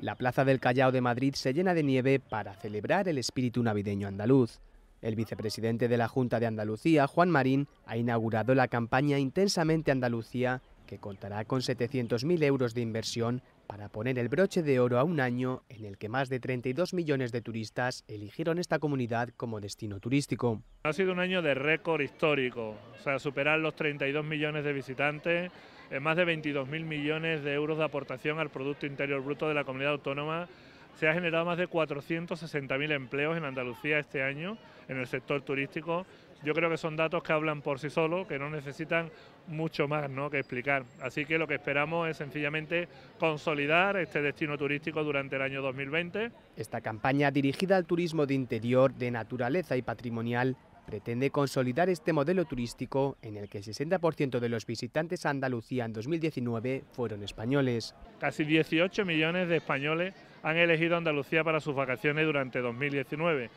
La plaza del Callao de Madrid se llena de nieve para celebrar el espíritu navideño andaluz. El vicepresidente de la Junta de Andalucía, Juan Marín, ha inaugurado la campaña Intensamente Andalucía, que contará con 700.000 euros de inversión para poner el broche de oro a un año en el que más de 32 millones de turistas eligieron esta comunidad como destino turístico. Ha sido un año de récord histórico, o sea, superar los 32 millones de visitantes, eh, más de 22.000 millones de euros de aportación al Producto Interior Bruto de la comunidad autónoma. Se ha generado más de 460.000 empleos en Andalucía este año en el sector turístico, yo creo que son datos que hablan por sí solos, que no necesitan mucho más ¿no? que explicar. Así que lo que esperamos es sencillamente consolidar este destino turístico durante el año 2020. Esta campaña dirigida al turismo de interior, de naturaleza y patrimonial pretende consolidar este modelo turístico en el que el 60% de los visitantes a Andalucía en 2019 fueron españoles. Casi 18 millones de españoles han elegido Andalucía para sus vacaciones durante 2019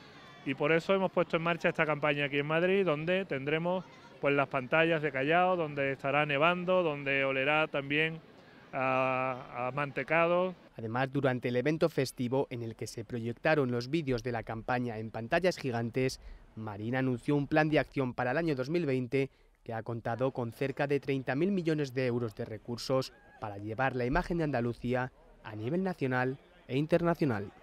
y por eso hemos puesto en marcha esta campaña aquí en Madrid, donde tendremos pues las pantallas de Callao, donde estará nevando, donde olerá también a, mantecado. Además, durante el evento festivo en el que se proyectaron los vídeos de la campaña en pantallas gigantes, Marina anunció un plan de acción para el año 2020 que ha contado con cerca de 30.000 millones de euros de recursos para llevar la imagen de Andalucía a nivel nacional e internacional.